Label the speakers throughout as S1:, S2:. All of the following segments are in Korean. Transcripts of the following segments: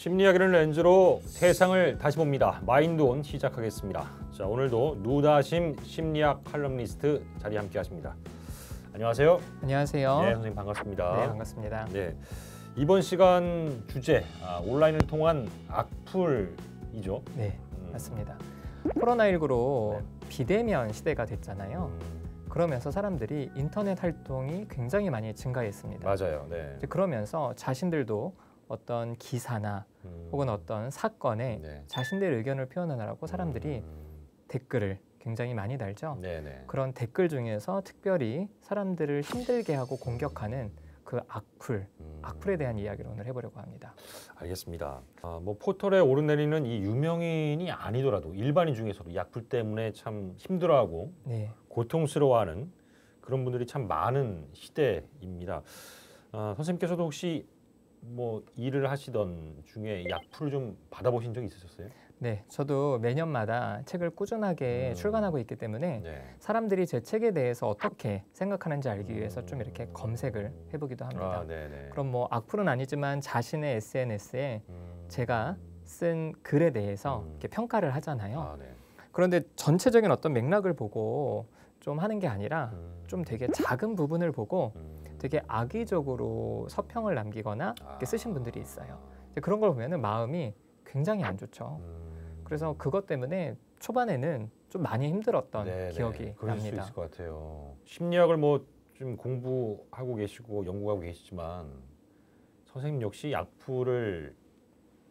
S1: 심리학이라는 렌즈로 세상을 다시 봅니다. 마인드온 시작하겠습니다. 자, 오늘도 누다심 심리학 칼럼니스트 자리 함께 하십니다. 안녕하세요.
S2: 안녕하세요. 네, 선생님
S1: 반갑습니다. 네, 반갑습니다. 네. 이번 시간 주제 아,
S2: 온라인을 통한 악플이죠. 네, 음. 맞습니다. 코로나19로 네. 비대면 시대가 됐잖아요. 음. 그러면서 사람들이 인터넷 활동이 굉장히 많이 증가했습니다. 맞아요. 네. 그러면서 자신들도 어떤 기사나 음. 혹은 어떤 사건에 네. 자신들의 의견을 표현하느라고 사람들이 음. 댓글을 굉장히 많이 달죠. 네네. 네. 그런 댓글 중에서 특별히 사람들을 힘들게 하고 공격하는 그 악플, 음. 악플에 대한 이야기를 오늘 해보려고 합니다.
S1: 알겠습니다. 아, 뭐 포털에 오르내리는 이 유명인이 아니더라도 일반인 중에서도 약불 때문에 참 힘들어하고 네. 고통스러워하는 그런 분들이 참 많은 시대입니다. 아, 선생님께서도 혹시 뭐 일을 하시던 중에 약풀
S2: 좀 받아보신 적 있으셨어요? 네, 저도 매년마다 책을 꾸준하게 음. 출간하고 있기 때문에 네. 사람들이 제 책에 대해서 어떻게 생각하는지 알기 위해서 좀 이렇게 음. 검색을 해보기도 합니다. 아, 네, 네. 그럼 뭐 악플은 아니지만 자신의 SNS에 음. 제가 쓴 글에 대해서 음. 이렇게 평가를 하잖아요. 아, 네. 그런데 전체적인 어떤 맥락을 보고 좀 하는 게 아니라 음. 좀 되게 작은 부분을 보고 음. 되게 악의적으로 서평을 남기거나 이렇게 쓰신 아. 분들이 있어요. 그런 걸 보면은 마음이 굉장히 안 좋죠. 음. 그래서 그것 때문에 초반에는 좀 많이 힘들었던 네네, 네. 기억이 그럴 납니다. 그럴 수 있을 것
S1: 같아요.
S2: 심리학을 뭐 좀
S1: 공부하고 계시고 연구하고 계시지만 선생님 역시 약풀을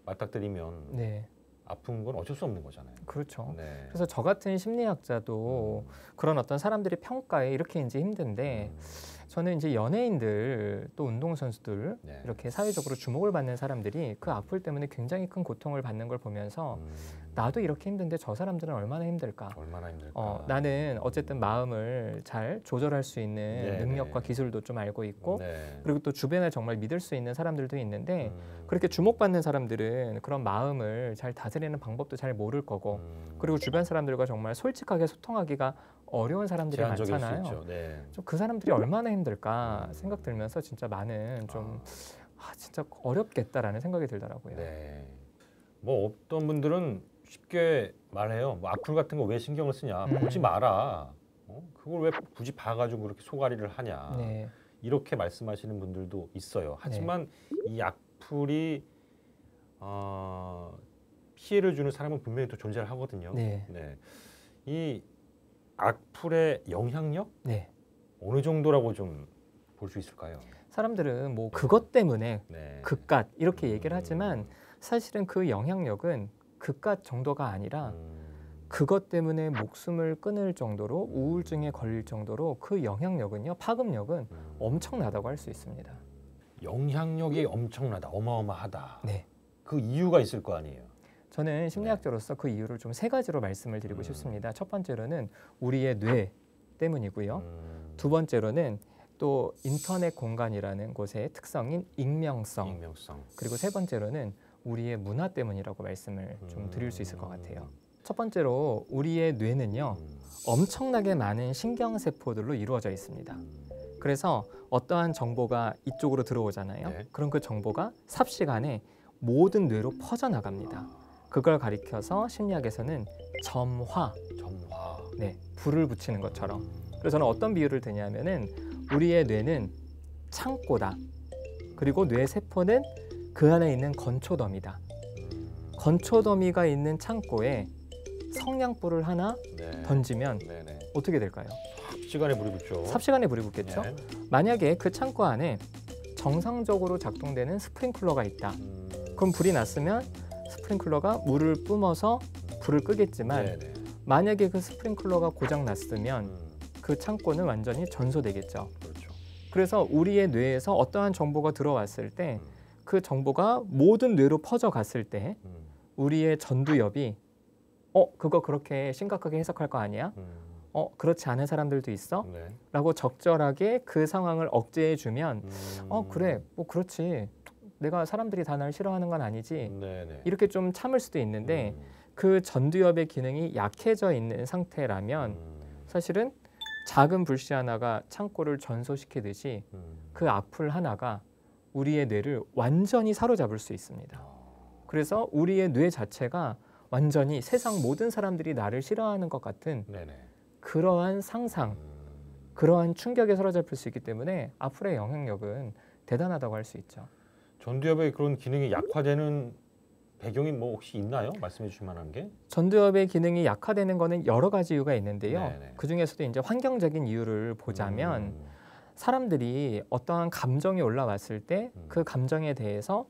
S1: 맞닥뜨리면 네.
S2: 아픈 건 어쩔 수 없는 거잖아요. 그렇죠. 네. 그래서 저 같은 심리학자도 음. 그런 어떤 사람들의 평가에 이렇게 이제 힘든데 음. 저는 이제 연예인들 또 운동선수들 네. 이렇게 사회적으로 주목을 받는 사람들이 그 악플 때문에 굉장히 큰 고통을 받는 걸 보면서 음. 나도 이렇게 힘든데 저 사람들은 얼마나 힘들까? 얼마나 힘들까? 어, 나는 어쨌든 마음을 잘 조절할 수 있는 네, 네. 능력과 기술도 좀 알고 있고 네. 그리고 또 주변에 정말 믿을 수 있는 사람들도 있는데 음. 그렇게 주목받는 사람들은 그런 마음을 잘 다스리는 방법도 잘 모를 거고 음. 그리고 주변 사람들과 정말 솔직하게 소통하기가 어려운 사람들이 많잖아요. 네. 좀그 사람들이 얼마나 힘들까 음. 생각 들면서 진짜 많은 좀 아. 아, 진짜 어렵겠다라는 생각이 들더라고요. 네. 뭐 어떤 분들은
S1: 쉽게
S2: 말해요. 뭐 악플 같은 거 왜
S1: 신경을 쓰냐. 음. 보지 마라. 어? 그걸 왜 굳이 봐가지고 그렇게 소가리를 하냐. 네. 이렇게 말씀하시는 분들도 있어요. 네. 하지만 네. 이 악플이 어, 피해를 주는 사람은 분명히 또 존재를 하거든요. 네. 네.
S2: 이 악플의 영향력 네. 어느 정도라고 좀 볼 수 있을까요? 사람들은 뭐 그것 때문에 네. 극갓 이렇게 얘기를 하지만 음. 사실은 그 영향력은 극갓 정도가 아니라 음. 그것 때문에 목숨을 끊을 정도로 우울증에 걸릴 정도로 그 영향력은요 파급력은 음. 엄청나다고 할 수 있습니다. 영향력이 엄청나다, 어마어마하다. 네. 그 이유가 있을 거 아니에요. 저는 네. 심리학자로서 그 이유를 좀 세 가지로 말씀을 드리고 음. 싶습니다. 첫 번째로는 우리의 뇌 때문이고요. 음. 두 번째로는 또 인터넷 공간이라는 곳의 특성인 익명성. 익명성. 그리고 세 번째로는 우리의 문화 때문이라고 말씀을 음. 좀 드릴 수 있을 것 음. 같아요. 첫 번째로 우리의 뇌는요 음. 엄청나게 많은 신경세포들로 이루어져 있습니다. 음. 그래서 어떠한 정보가 이쪽으로 들어오잖아요. 네. 그럼 그 정보가 삽시간에 모든 뇌로 퍼져나갑니다. 그걸 가리켜서 심리학에서는 점화, 점화. 네, 불을 붙이는 것처럼. 그래서 저는 어떤 비유를 드냐면은 우리의 뇌는 창고다. 그리고 뇌 세포는 그 안에 있는 건초더미다. 건초더미가 있는 창고에 성냥불을 하나 네. 던지면 네네. 네. 어떻게 될까요? 삽시간에 불이 붙죠. 삽시간에 불이 붙겠죠. 네. 만약에 그 창고 안에 정상적으로 작동되는 스프링클러가 있다. 음... 그럼 불이 났으면 스프링클러가 물을 뿜어서 불을 끄겠지만 네네. 네. 만약에 그 스프링클러가 고장 났으면 음. 그 창고는 완전히 전소되겠죠. 그렇죠. 그래서 우리의 뇌에서 어떠한 정보가 들어왔을 때그 음. 그 정보가 모든 뇌로 퍼져 갔을 때 음. 우리의 전두엽이 어 그거 그렇게 심각하게 해석할 거 아니야? 음. 어 그렇지 않은 사람들도 있어? 네. 라고 적절하게 그 상황을 억제해 주면 음. 어 그래 뭐 그렇지 내가 사람들이 다 날 싫어하는 건 아니지 네네. 이렇게 좀 참을 수도 있는데 음. 그 전두엽의 기능이 약해져 있는 상태라면 음. 사실은 작은 불씨 하나가 창고를 전소시키듯이 음. 그 악플 하나가 우리의 뇌를 완전히 사로잡을 수 있습니다. 아. 그래서 우리의 뇌 자체가 완전히 세상 모든 사람들이 나를 싫어하는 것 같은 네네. 그러한 상상, 음. 그러한 충격에 사로잡힐 수 있기 때문에 악플의 영향력은 대단하다고 할 수 있죠. 전두엽의 그런 기능이 약화되는 배경이 뭐 혹시 있나요? 말씀해 주실 만한 게? 전두엽의 기능이 약화되는 거는 여러 가지 이유가 있는데요. 네, 네. 그중에서도 이제 환경적인 이유를 보자면 음. 사람들이 어떠한 감정이 올라왔을 때그 음. 그 감정에 대해서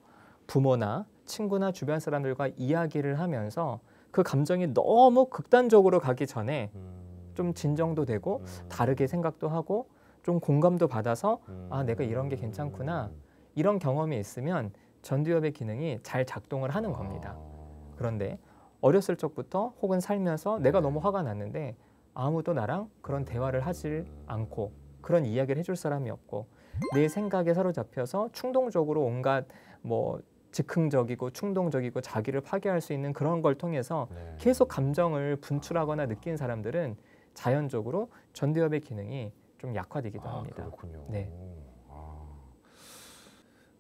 S2: 부모나 친구나 주변 사람들과 이야기를 하면서 그 감정이 너무 극단적으로 가기 전에 음. 좀 진정도 되고 음. 다르게 생각도 하고 좀 공감도 받아서 아 내가 이런 게 괜찮구나 음. 이런 경험이 있으면 전두엽의 기능이 잘 작동을 하는 겁니다. 아. 그런데 어렸을 적부터 혹은 살면서 내가 네. 너무 화가 났는데 아무도 나랑 그런 대화를 하질 음. 않고 그런 이야기를 해줄 사람이 없고 내 생각에 사로잡혀서 충동적으로 온갖 뭐 즉흥적이고 충동적이고 자기를 파괴할 수 있는 그런 걸 통해서 네. 계속 감정을 분출하거나 느낀 사람들은 자연적으로 전두엽의 기능이 좀 약화되기도 아, 합니다. 그렇군요. 네.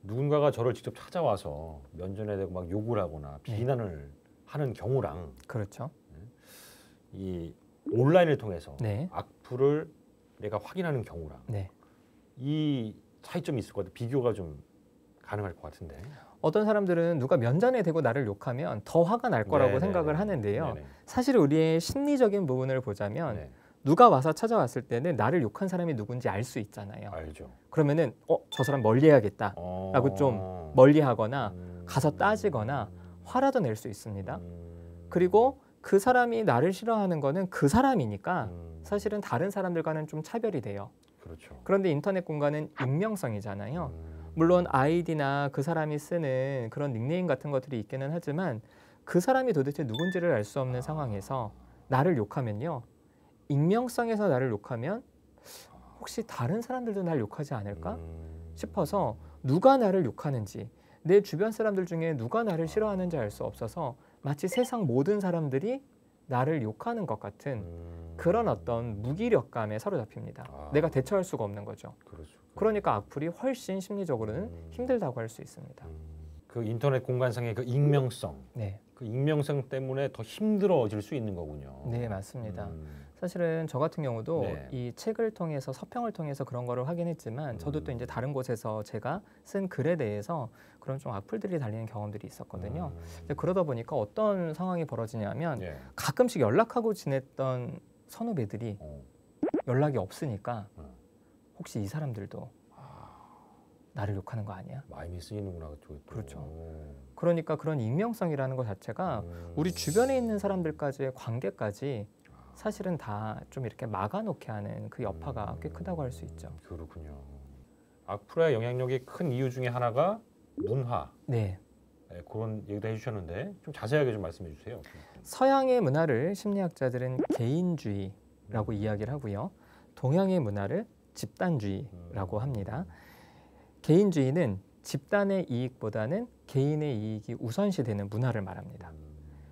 S1: 누군가가 저를 직접 찾아와서 면전에 대고 막 욕을 하거나 네. 비난을 네. 하는 경우랑 그렇죠. 이 온라인을 통해서 네. 악플을 내가 확인하는 경우랑 네. 이 차이점이 있을 것 같아요. 비교가 좀 가능할 것 같은데.
S2: 어떤 사람들은 누가 면전에 대고 나를 욕하면 더 화가 날 거라고 네네. 네, 생각을 네. 하는데요. 네네. 사실 우리의 심리적인 부분을 보자면 네네. 누가 와서 찾아왔을 때는 나를 욕한 사람이 누군지 알 수 있잖아요. 알죠. 그러면은 어 저 사람 멀리해야겠다라고 어. 좀 음. 멀리하거나 음... 가서 따지거나 화라도 낼 수 있습니다. 음... 그리고 그 사람이 나를 싫어하는 거는 그 사람이니까 음... 사실은 다른 사람들과는 좀 차별이 돼요. 그렇죠. 그런데 인터넷 공간은 익명성이잖아요. 음. 물론 아이디나 그 사람이 쓰는 그런 닉네임 같은 것들이 있기는 하지만 그 사람이 도대체 누군지를 알 수 없는 아... 상황에서 나를 욕하면요. 익명성에서 나를 욕하면 혹시 다른 사람들도 날 욕하지 않을까 음... 싶어서 누가 나를 욕하는지 내 주변 사람들 중에 누가 나를 싫어하는지 알 수 없어서 마치 세상 모든 사람들이 나를 욕하는 것 같은 음... 그런 어떤 무기력감에 사로잡힙니다. 아... 내가 대처할 수가 없는 거죠. 그렇죠. 그러니까 악플이 훨씬 심리적으로는 음... 힘들다고 할 수 있습니다. 음. 그 인터넷 공간상의
S1: 그 익명성, 네. 그 익명성 때문에 더 힘들어질 수 있는 거군요.
S2: 네, 맞습니다. 음... 사실은 저 같은 경우도 네. 이 책을 통해서 서평을 통해서 그런 거를 확인했지만 저도 음. 또 이제 다른 곳에서 제가 쓴 글에 대해서 그런 좀 악플들이 달리는 경험들이 있었거든요. 음. 그러다 보니까 어떤 상황이 벌어지냐면 예. 가끔씩 연락하고 지냈던 선후배들이 어. 연락이 없으니까 어. 혹시 이 사람들도 아. 나를 욕하는 거 아니야? 마음이 쓰이는구나 그쪽에 그렇죠. 어. 그러니까 그런 익명성이라는 것 자체가 음. 우리 주변에 있는 사람들까지의 관계까지 사실은 다 좀 이렇게 막아놓게 하는 그 여파가 음, 꽤 크다고 할 수 있죠. 그렇군요. 악플의 영향력이 큰 이유 중에 하나가 문화. 네. 네, 그런
S1: 얘기도 해주셨는데 좀 자세하게 좀 말씀해 주세요.
S2: 서양의 문화를 심리학자들은 개인주의라고 음. 이야기를 하고요. 동양의 문화를 집단주의라고 음. 합니다. 개인주의는 집단의 이익보다는 개인의 이익이 우선시되는 문화를 말합니다. 음.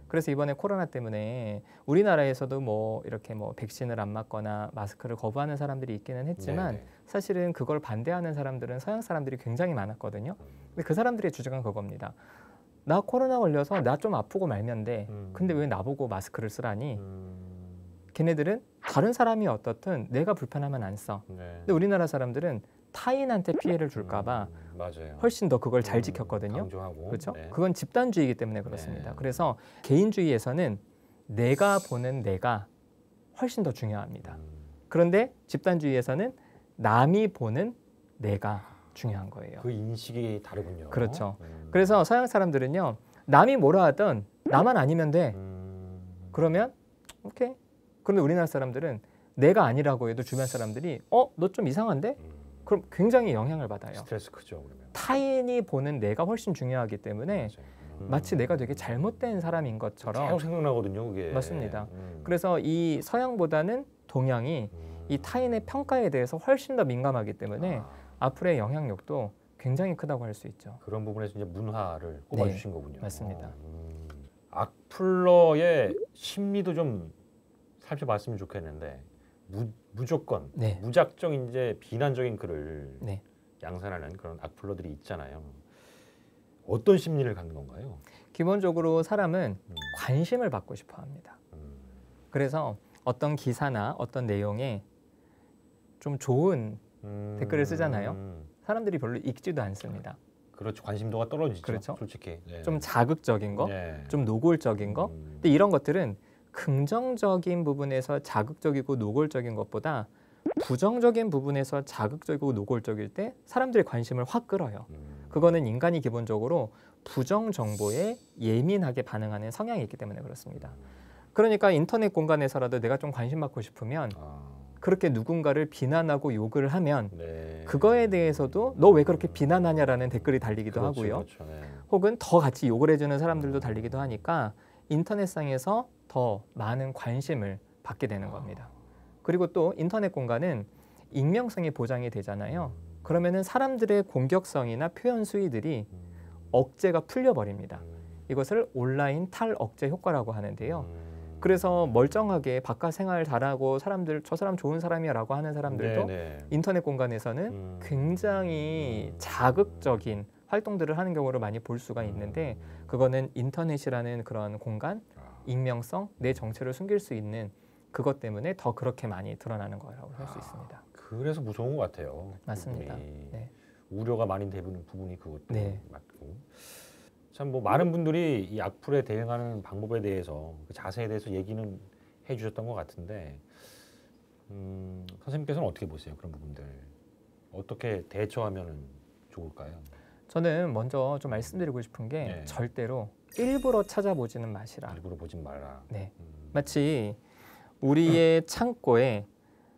S2: 그래서 이번에 코로나 때문에 우리나라에서도 뭐 이렇게 뭐 백신을 안 맞거나 마스크를 거부하는 사람들이 있기는 했지만 네네. 네. 사실은 그걸 반대하는 사람들은 서양 사람들이 굉장히 많았거든요. 근데 그 사람들의 주장은 그겁니다. 나 코로나 걸려서 나 좀 아프고 말면 돼. 음. 근데 왜 나보고 마스크를 쓰라니? 음. 걔네들은 다른 사람이 어떻든 내가 불편하면 안 써. 네. 근데 우리나라 사람들은 타인한테 피해를 줄까봐 음, 맞 훨씬 더 그걸 잘 음, 지켰거든요. 강조하고. 그렇죠? 네. 그건 집단주의이기 때문에 그렇습니다. 네. 그래서 개인주의에서는 내가 보는 내가 훨씬 더 중요합니다. 음. 그런데 집단주의에서는 남이 보는 내가 중요한 거예요. 그 인식이 다르군요. 그렇죠. 음. 그래서 서양 사람들은요, 남이 뭐라 하든 나만 아니면 돼. 음. 그러면 오케이. 그런데 우리나라 사람들은 내가 아니라고 해도 주변 사람들이 어, 너 좀 이상한데? 음. 그럼 굉장히 영향을 받아요. 스트레스 크죠, 그러면. 타인이 보는 내가 훨씬 중요하기 때문에 음. 마치 내가 되게 잘못된 사람인 것처럼 계속 생각나거든요, 그게. 맞습니다. 음. 그래서 이 서양보다는 동양이 음. 이 타인의 평가에 대해서 훨씬 더 민감하기 때문에 아. 앞으로의 영향력도 굉장히 크다고 할 수 있죠. 그런 부분에서 이제 문화를 네, 꼽아주신 네, 거군요.
S1: 맞습니다. 어. 음.
S2: 악플러의 심리도 좀
S1: 살펴봤으면 좋겠는데 무조건 네. 무작정 이제 비난적인 글을 네. 양산하는 그런 악플러들이 있잖아요.
S2: 어떤 심리를 갖는 건가요? 기본적으로 사람은 음. 관심을 받고 싶어 합니다. 음. 그래서 어떤 기사나 어떤 내용에 좀 좋은 음. 댓글을 쓰잖아요. 사람들이 별로 읽지도 않습니다. 그렇죠. 관심도가 떨어지죠. 그렇죠. 솔직히. 네. 좀 자극적인 거, 네. 좀 노골적인 거. 음. 근데 이런 것들은 긍정적인 부분에서 자극적이고 노골적인 것보다 부정적인 부분에서 자극적이고 노골적일 때 사람들의 관심을 확 끌어요. 음. 그거는 인간이 기본적으로 부정 정보에 예민하게 반응하는 성향이 있기 때문에 그렇습니다. 음. 그러니까 인터넷 공간에서라도 내가 좀 관심 받고 싶으면 아. 그렇게 누군가를 비난하고 욕을 하면 네. 그거에 대해서도 너 왜 그렇게 비난하냐라는 댓글이 달리기도 그렇죠, 하고요. 그렇죠. 네. 혹은 더 같이 욕을 해주는 사람들도 달리기도 하니까 인터넷상에서 더 많은 관심을 받게 되는 겁니다. 그리고 또 인터넷 공간은 익명성이 보장이 되잖아요. 그러면은 사람들의 공격성이나 표현 수위들이 억제가 풀려버립니다. 이것을 온라인 탈억제 효과라고 하는데요. 그래서 멀쩡하게 바깥 생활 잘하고 사람들 저 사람 좋은 사람이야라고 하는 사람들도 네네. 네. 인터넷 공간에서는 음. 굉장히 자극적인 활동들을 하는 경우를 많이 볼 수가 음. 있는데 그거는 인터넷이라는 그런 공간, 아. 익명성, 내 정체를 숨길 수 있는 그것 때문에 더 그렇게 많이 드러나는 거라고 할수 아, 있습니다.
S1: 그래서 무서운 것 같아요. 맞습니다. 네. 우려가 많이 되는 부분이 그것도 네. 맞고 참뭐 많은 분들이 이 악플에 대응하는 방법에 대해서 그 자세에 대해서 얘기는 해주셨던 것 같은데 음, 선생님께서는 어떻게 보세요 그런 부분들 어떻게 대처하면 좋을까요?
S2: 저는 먼저 좀 말씀드리고 싶은 게 네. 절대로 일부러 찾아보지는 마시라. 일부러 보진 말라. 네. 음. 마치 우리의 음. 창고에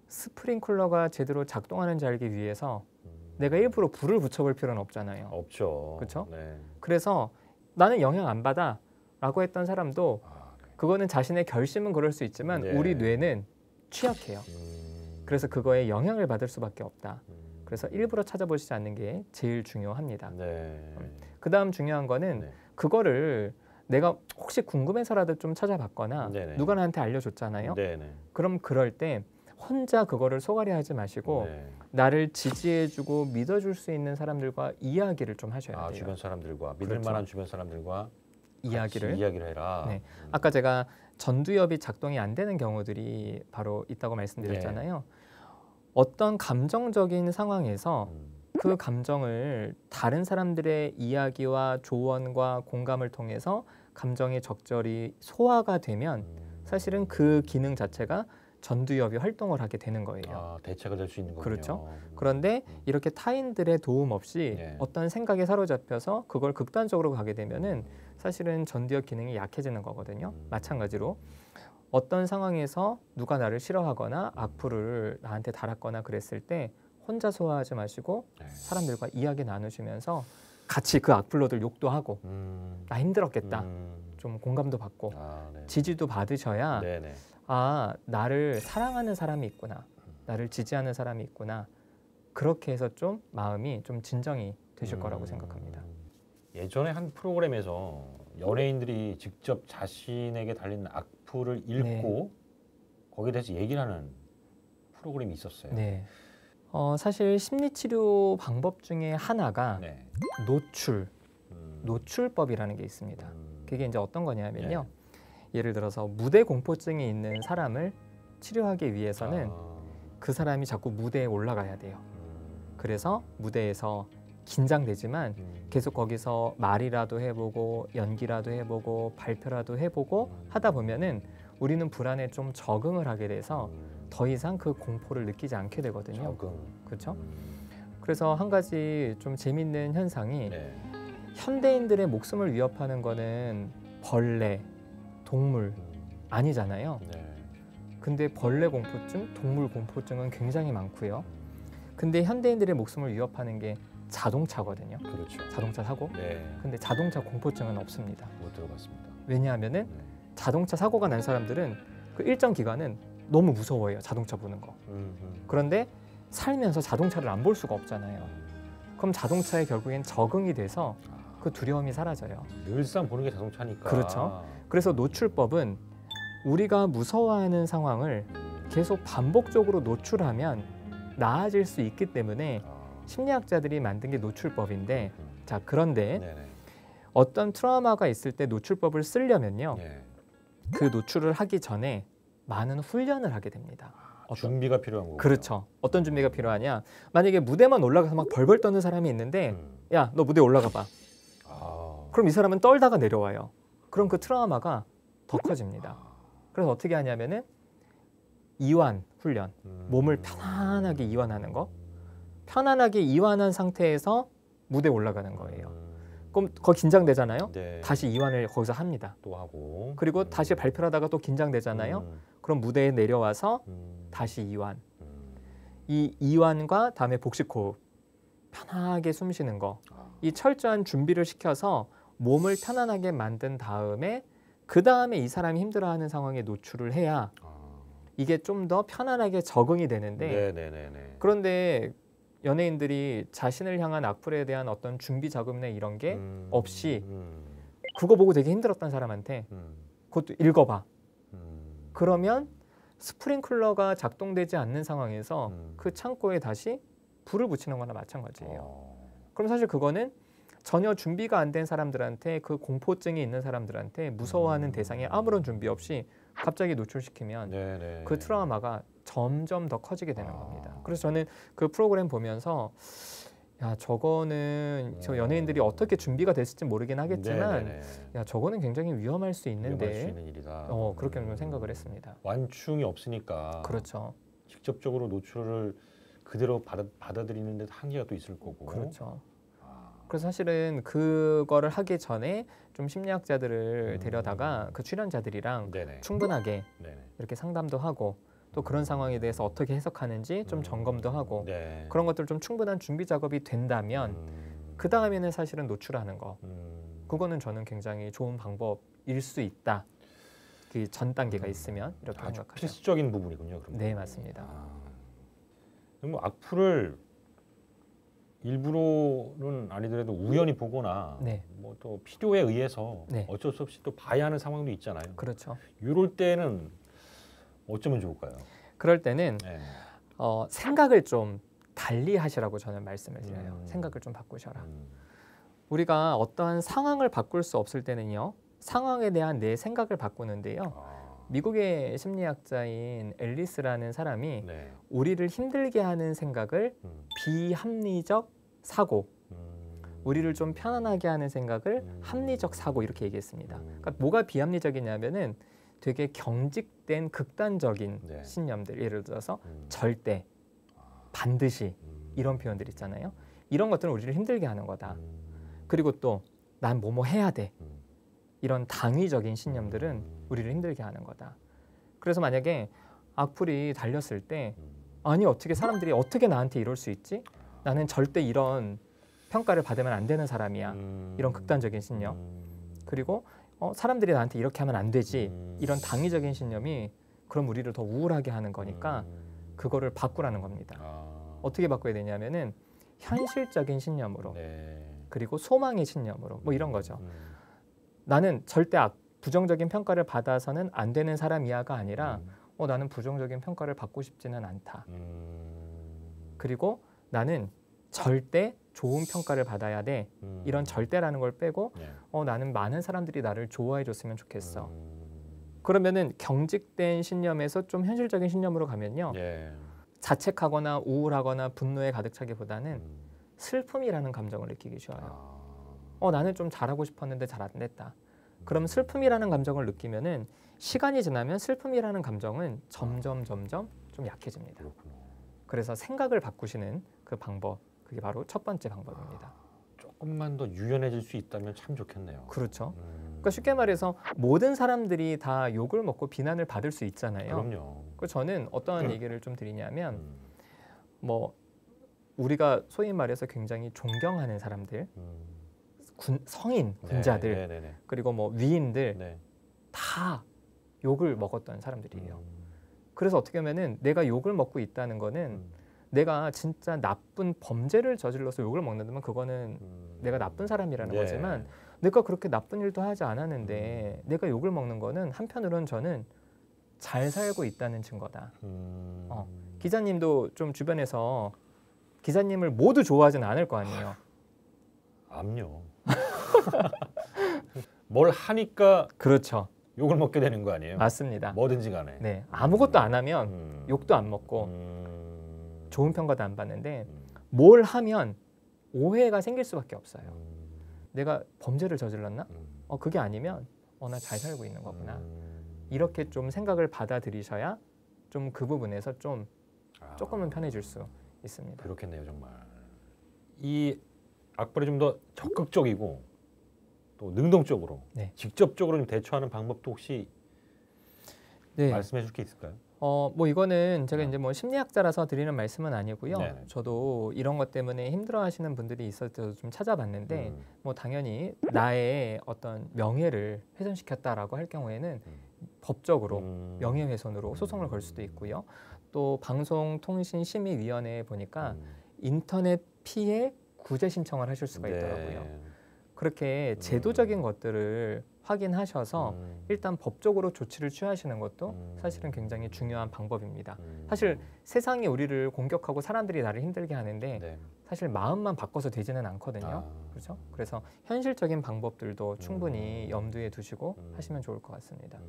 S2: 스프링클러가 제대로 작동하는지 알기 위해서 음. 내가 일부러 불을 붙여볼 필요는 없잖아요. 없죠. 그렇죠. 네. 그래서 나는 영향 안 받아라고 했던 사람도 아, 네. 그거는 자신의 결심은 그럴 수 있지만 네. 우리 뇌는 취약해요. 음. 그래서 그거에 영향을 받을 수밖에 없다. 음. 그래서 일부러 찾아보시지 않는 게 제일 중요합니다. 네. 음. 그 다음 중요한 거는 네. 그거를 내가 혹시 궁금해서라도 좀 찾아봤거나 네네. 네. 누가 나한테 알려줬잖아요. 네네. 네. 그럼 그럴 때 혼자 그거를 소가리 하지 마시고 네. 나를 지지해주고 믿어줄 수 있는 사람들과 이야기를 좀 하셔야 아, 돼요. 아, 주변 사람들과 믿을 그렇죠. 만한
S1: 주변 사람들과
S2: 이야기를 이야기를 해라. 네. 음. 아까 제가 전두엽이 작동이 안 되는 경우들이 바로 있다고 말씀드렸잖아요. 네. 어떤 감정적인 상황에서 음. 그 감정을 다른 사람들의 이야기와 조언과 공감을 통해서 감정이 적절히 소화가 되면 음. 사실은 그 기능 자체가 전두엽이 활동을 하게 되는 거예요. 아, 대체가 될 수 있는 거군요. 그렇죠. 음. 그런데 이렇게 타인들의 도움 없이 예. 어떤 생각에 사로잡혀서 그걸 극단적으로 가게 되면은 사실은 전두엽 기능이 약해지는 거거든요. 마찬가지로 어떤 상황에서 누가 나를 싫어하거나 악플을 나한테 달았거나 그랬을 때 혼자 소화하지 마시고 네. 사람들과 이야기 나누시면서 같이 그 악플러들 욕도 하고 음. 나 힘들었겠다 음. 좀 공감도 받고 아, 지지도 받으셔야 아 나를 사랑하는 사람이 있구나 나를 지지하는 사람이 있구나 그렇게 해서 좀 마음이 좀 진정이 되실 음. 거라고 생각합니다.
S1: 예전에 한 프로그램에서 연예인들이 직접 자신에게 달린 악플 PDF 네. 읽고 거기에
S2: 대해서 얘기를 하는 프로그램이 있었어요. 네. 어, 사실 심리치료 방법 중에 하나가 네. 노출, 음. 노출법이라는 게 있습니다. 음. 그게 이제 어떤 거냐면요. 네. 예를 들어서 무대 공포증이 있는 사람을 치료하기 위해서는 아. 그 사람이 자꾸 무대에 올라가야 돼요. 음. 그래서 무대에서 긴장되지만 음. 계속 거기서 말이라도 해보고 연기라도 해보고 발표라도 해보고 음. 하다 보면은 우리는 불안에 좀 적응을 하게 돼서 음. 더 이상 그 공포를 느끼지 않게 되거든요. 적응. 그렇죠? 그래서 한 가지 좀 재밌는 현상이 네. 현대인들의 목숨을 위협하는 거는 벌레, 동물 아니잖아요. 네. 근데 벌레 공포증, 동물 공포증은 굉장히 많고요. 근데 현대인들의 목숨을 위협하는 게 자동차거든요. 그렇죠. 자동차 사고. 네. 근데 자동차 공포증은 없습니다. 못 들어봤습니다. 왜냐하면은 네. 자동차 사고가 난 사람들은 그 일정 기간은 너무 무서워해요. 자동차 보는 거. 음, 음. 그런데 살면서 자동차를 안 볼 수가 없잖아요. 음. 그럼 자동차에 결국엔 적응이 돼서 아. 그 두려움이 사라져요. 늘상 보는 게 자동차니까. 그렇죠. 그래서 노출법은 우리가 무서워하는 상황을 음. 계속 반복적으로 노출하면 나아질 수 있기 때문에 아. 심리학자들이 만든 게 노출법인데 음. 자 그런데 어떤 트라우마가 있을 때 노출법을 쓰려면요 예. 그 노출을 하기 전에 많은 훈련을 하게 됩니다. 아, 어떤, 준비가 필요한 거고 그렇죠. 어떤 음. 준비가 필요하냐? 만약에 무대만 올라가서 막 벌벌 떠는 사람이 있는데 음. 야, 너 무대 올라가 봐. 아. 그럼 이 사람은 떨다가 내려와요. 그럼 그 트라우마가 더 커집니다. 아. 그래서 어떻게 하냐면은 이완 훈련, 음. 몸을 편안하게 이완하는 거. 편안하게 이완한 상태에서 무대에 올라가는 거예요. 음. 그럼 거 긴장되잖아요. 네. 다시 이완을 거기서 합니다. 또 하고 그리고 음. 다시 발표 하다가 또 긴장되잖아요. 음. 그럼 무대에 내려와서 음. 다시 이완. 음. 이 이완과 다음에 복식 호흡. 편하게 숨 쉬는 거. 아. 이 철저한 준비를 시켜서 몸을 편안하게 만든 다음에 그 다음에 이 사람이 힘들어하는 상황에 노출을 해야 아. 이게 좀 더 편안하게 적응이 되는데 네네네네. 네, 네, 네. 그런데 연예인들이 자신을 향한 악플에 대한 어떤 준비 자금이나 이런 게 음, 없이 음. 그거 보고 되게 힘들었던 사람한테 음. 그것도 읽어봐. 음. 그러면 스프링클러가 작동되지 않는 상황에서 음. 그 창고에 다시 불을 붙이는 거나 마찬가지예요. 어. 그럼 사실 그거는 전혀 준비가 안 된 사람들한테 그 공포증이 있는 사람들한테 무서워하는 음. 대상에 아무런 준비 없이 갑자기 노출시키면 네네. 네. 그 트라우마가 점점 더 커지게 되는 아. 겁니다. 그래서 저는 그 프로그램 보면서 야 저거는 저 음. 연예인들이 어떻게 준비가 됐을지 모르긴 하겠지만 네네네. 야 저거는 굉장히 위험할 수 있는데 위험할 수 있는 일이다. 어 그렇게 좀 생각을 음. 했습니다. 완충이 없으니까
S1: 그렇죠. 직접적으로 노출을 그대로 받아, 받아들이는데 한계가 또 있을
S2: 거고 그렇죠. 아. 그래서 사실은 그거를 하기 전에 좀 심리학자들을 음. 데려다가 그 출연자들이랑 네네. 충분하게 네네. 이렇게 상담도 하고 또 그런 상황에 대해서 어떻게 해석하는지 좀 음. 점검도 하고 네. 그런 것들 좀 충분한 준비 작업이 된다면 음. 그 다음에는 사실은 노출하는 거 음. 그거는 저는 굉장히 좋은 방법일 수 있다. 그 전 단계가 음. 있으면 이렇게 아주 생각하죠. 필수적인 부분이군요. 그럼. 네 맞습니다. 아. 뭐 악플을
S1: 일부러는 아니더라도 우연히 보거나 네. 뭐또 필요에 의해서 네.
S2: 어쩔 수 없이 또 봐야 하는 상황도 있잖아요. 그렇죠. 이럴 때는 어쩌면 좋을까요? 그럴 때는 네. 어, 생각을 좀 달리 하시라고 저는 말씀을 드려요. 음. 생각을 좀 바꾸셔라. 음. 우리가 어떠한 상황을 바꿀 수 없을 때는요. 상황에 대한 내 생각을 바꾸는데요. 아. 미국의 심리학자인 앨리스라는 사람이 네. 우리를 힘들게 하는 생각을 음. 비합리적 사고 음. 우리를 좀 편안하게 하는 생각을 음. 합리적 사고 이렇게 얘기했습니다. 음. 그러니까 뭐가 비합리적이냐면은 되게 경직된 극단적인 네. 신념들 예를 들어서 음. 절대 반드시 음. 이런 표현들 있잖아요 이런 것들은 우리를 힘들게 하는 거다 음. 그리고 또 난 뭐뭐 해야 돼 음. 이런 당위적인 신념들은 음. 우리를 힘들게 하는 거다 그래서 만약에 악플이 달렸을 때 음. 아니 어떻게 사람들이 어떻게 나한테 이럴 수 있지 나는 절대 이런 평가를 받으면 안 되는 사람이야 이런 극단적인 신념 그리고 어, 사람들이 나한테 이렇게 하면 안 되지 음. 이런 당위적인 신념이 그럼 우리를 더 우울하게 하는 거니까 음. 그거를 바꾸라는 겁니다. 아. 어떻게 바꿔야 되냐면은 현실적인 신념으로 네. 그리고 소망의 신념으로 뭐 이런 거죠. 음. 음. 나는 절대 악, 아, 부정적인 평가를 받아서는 안 되는 사람이야가 아니라 음. 어, 나는 부정적인 평가를 받고 싶지는 않다. 음. 그리고 나는 절대 좋은 평가를 받아야 돼 음. 이런 절대라는 걸 빼고 예. 어 나는 많은 사람들이 나를 좋아해 줬으면 좋겠어 음. 그러면은 경직된 신념에서 좀 현실적인 신념으로 가면요 예. 자책하거나 우울하거나 분노에 가득 차기보다는 음. 슬픔이라는 감정을 느끼기 쉬워요 아. 어 나는 좀 잘하고 싶었는데 잘 안 됐다 그럼 음. 슬픔이라는 감정을 느끼면은 시간이 지나면 슬픔이라는 감정은 점점 점점 좀 약해집니다 그래서 생각을 바꾸시는 그 방법 그게 바로 첫 번째 방법입니다. 아, 조금만 더 유연해질 수 있다면 참 좋겠네요. 그렇죠. 음. 그러니까 쉽게 말해서 모든 사람들이 다 욕을 먹고 비난을 받을 수 있잖아요. 그럼요. 그 저는 어떠 음. 얘기를 좀 드리냐면 음. 뭐 우리가 소위 말해서 굉장히 존경하는 사람들, 음. 군, 성인 네, 군자들, 네, 네, 네, 그리고 뭐 위인들 네. 다 욕을 먹었던 사람들이에요. 음. 그래서 어떻게 보면은 내가 욕을 먹고 있다는 거는 음. 내가 진짜 나쁜 범죄를 저질러서 욕을 먹는다면 그거는 음. 내가 나쁜 사람이라는 예. 거지만 내가 그렇게 나쁜 일도 하지 않았는데 음. 내가 욕을 먹는 거는 한편으로는 저는 잘 살고 있다는 증거다. 음. 어, 기자님도 좀 주변에서 기자님을 모두 좋아하진 않을 거 아니에요. 암요. 뭘 하니까 그렇죠. 욕을 먹게 되는 거 아니에요? 맞습니다. 뭐든지 간에. 네. 아무것도 안 하면 음. 욕도 안 먹고 음. 좋은 평가도 안 받는데 음. 뭘 하면 오해가 생길 수밖에 없어요. 음. 내가 범죄를 저질렀나? 음. 어 그게 아니면 어나잘 살고 있는 거구나. 이렇게 좀 생각을 받아들이셔야 좀 그 부분에서 좀 아. 조금은 편해질 수 있습니다. 그렇겠네요, 정말.
S1: 이 악플이 좀더 적극적이고 또 능동적으로
S2: 네. 직접적으로 좀 대처하는 방법도 혹시 네. 말씀해 줄 게 있을까요? 어, 뭐 이거는 제가 네. 이제 뭐 심리학자라서 드리는 말씀은 아니고요. 네. 저도 이런 것 때문에 힘들어 하시는 분들이 있어서좀 찾아봤는데 음. 뭐 당연히 나의 어떤 명예를 훼손시켰다라고 할 경우에는 음. 법적으로 음. 명예훼손으로 소송을 걸 수도 있고요. 또 방송통신심의위원회에 보니까 음. 인터넷 피해 구제 신청을 하실 수가 네. 있더라고요. 그렇게 음. 제도적인 것들을 확인하셔서 음. 일단 법적으로 조치를 취하시는 것도 음. 사실은 굉장히 중요한 방법입니다. 사실 세상이 우리를 공격하고 사람들이 나를 힘들게 하는데 네. 사실 마음만 바꿔서 되지는 않거든요. 아. 그렇죠? 그래서 현실적인 방법들도 충분히 염두에 두시고 하시면 좋을 것 같습니다.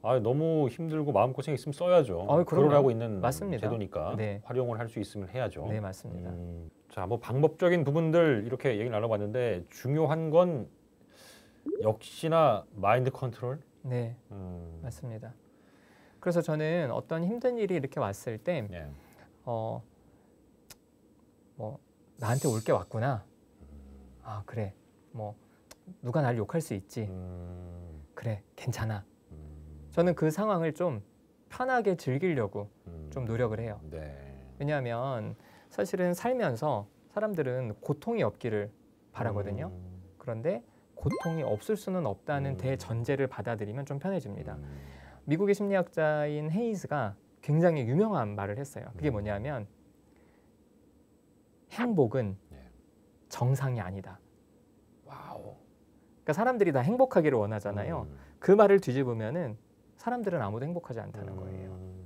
S2: 아 너무 힘들고 마음 고생 있으면 써야죠. 어, 그러라고 있는 맞습니다. 제도니까 네.
S1: 활용을 할 수 있으면 해야죠. 네
S2: 맞습니다. 음.
S1: 자, 뭐 방법적인 부분들 이렇게 얘기 나눠봤는데 중요한 건 역시나
S2: 마인드 컨트롤. 네, 음. 맞습니다. 그래서 저는 어떤 힘든 일이 이렇게 왔을 때, 네. 어, 뭐 나한테 올 게 왔구나. 아 그래, 뭐 누가 날 욕할 수 있지. 음. 그래, 괜찮아. 음. 저는 그 상황을 좀 편하게 즐기려고 음. 좀 노력을 해요. 네. 왜냐하면 사실은 살면서 사람들은 고통이 없기를 바라거든요. 음. 그런데 고통이 없을 수는 없다는 음. 대전제를 받아들이면 좀 편해집니다. 음. 미국의 심리학자인 헤이즈가 굉장히 유명한 말을 했어요. 그게 음. 뭐냐면 행복은 예. 정상이 아니다. 와우. 그러니까 사람들이 다 행복하기를 원하잖아요. 음. 그 말을 뒤집으면은 사람들은 아무도 행복하지 않다는 거예요. 음.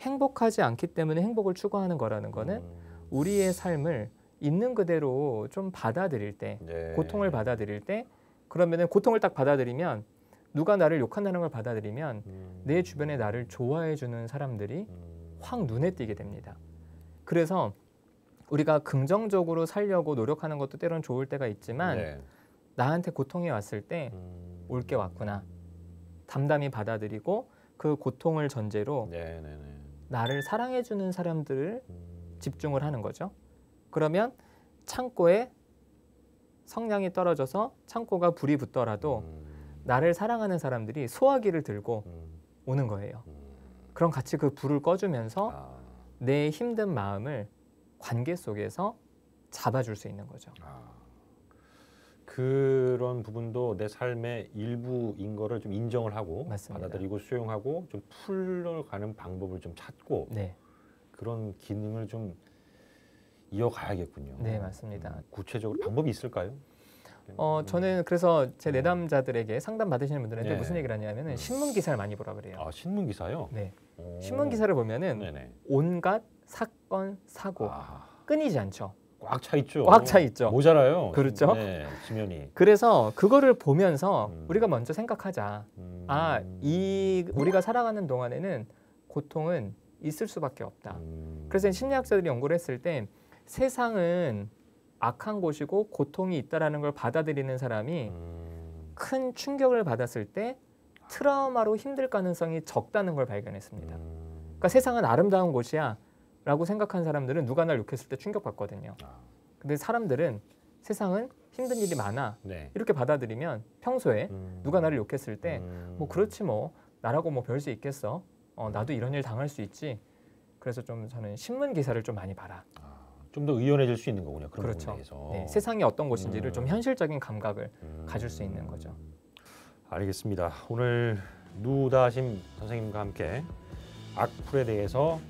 S2: 행복하지 않기 때문에 행복을 추구하는 거라는 거는 우리의 삶을 있는 그대로 좀 받아들일 때 네. 고통을 받아들일 때 그러면은 고통을 딱 받아들이면 누가 나를 욕한다는 걸 받아들이면 음. 내 주변에 나를 좋아해 주는 사람들이 음. 확 눈에 띄게 됩니다. 그래서 우리가 긍정적으로 살려고 노력하는 것도 때론 좋을 때가 있지만 네. 나한테 고통이 왔을 때 올게 음. 왔구나 담담히 받아들이고 그 고통을 전제로 네, 네, 네. 나를 사랑해주는 사람들을 음. 집중을 하는 거죠. 그러면 창고에 성냥이 떨어져서 창고가 불이 붙더라도 음. 나를 사랑하는 사람들이 소화기를 들고 음. 오는 거예요. 음. 그럼 같이 그 불을 꺼주면서 아. 내 힘든 마음을 관계 속에서 잡아줄 수 있는 거죠. 아. 그런 부분도 내 삶의
S1: 일부인 거를 좀 인정을 하고 맞습니다. 받아들이고 수용하고 좀 풀어가는 방법을 좀 찾고 네. 그런 기능을 좀 이어가야겠군요. 네, 맞습니다. 음,
S2: 구체적으로 방법이 있을까요? 어, 음. 저는 그래서 제 네. 내담자들에게 상담 받으시는 분들한테 네. 무슨 얘기를 하냐면 음. 신문 기사를 많이 보라 그래요. 아, 신문 기사요? 네. 오. 신문 기사를 보면은 네네. 온갖 사건, 사고 아. 끊이지 않죠. 꽉 차 있죠. 꽉 차 있죠. 모자라요. 그렇죠. 네, 지면이. 그래서 그거를 보면서 음. 우리가 먼저 생각하자. 아, 음. 아, 이 우리가 살아가는 동안에는 고통은 있을 수밖에 없다. 음. 그래서 심리학자들이 연구를 했을 때 세상은 악한 곳이고 고통이 있다라는 걸 받아들이는 사람이 음. 큰 충격을 받았을 때 트라우마로 힘들 가능성이 적다는 걸 발견했습니다. 음. 그러니까 세상은 아름다운 곳이야라고 생각한 사람들은 누가 날 욕했을 때 충격받거든요. 아. 근데 사람들은 세상은 힘든 일이 많아 네. 이렇게 받아들이면 평소에 음. 누가 나를 욕했을 때뭐 음. 그렇지 뭐 나라고 뭐 별 수 있겠어 어, 나도 이런 일 당할 수 있지. 그래서 좀 저는 신문 기사를 좀 많이 봐라. 아, 좀더 의연해질 수 있는 거군요. 그런 그렇죠. 부분에서. 네, 세상이 어떤 곳인지를 음. 좀 현실적인 감각을 음. 가질 수 있는 거죠.
S1: 알겠습니다. 오늘 누다심 선생님과 함께 악플에 대해서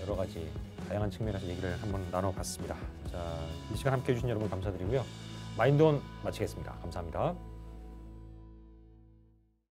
S1: 여러 가지 다양한 측면에서 얘기를 한번 나눠봤습니다. 자, 이 시간 함께해 주신 여러분 감사드리고요. 마인드온 마치겠습니다. 감사합니다.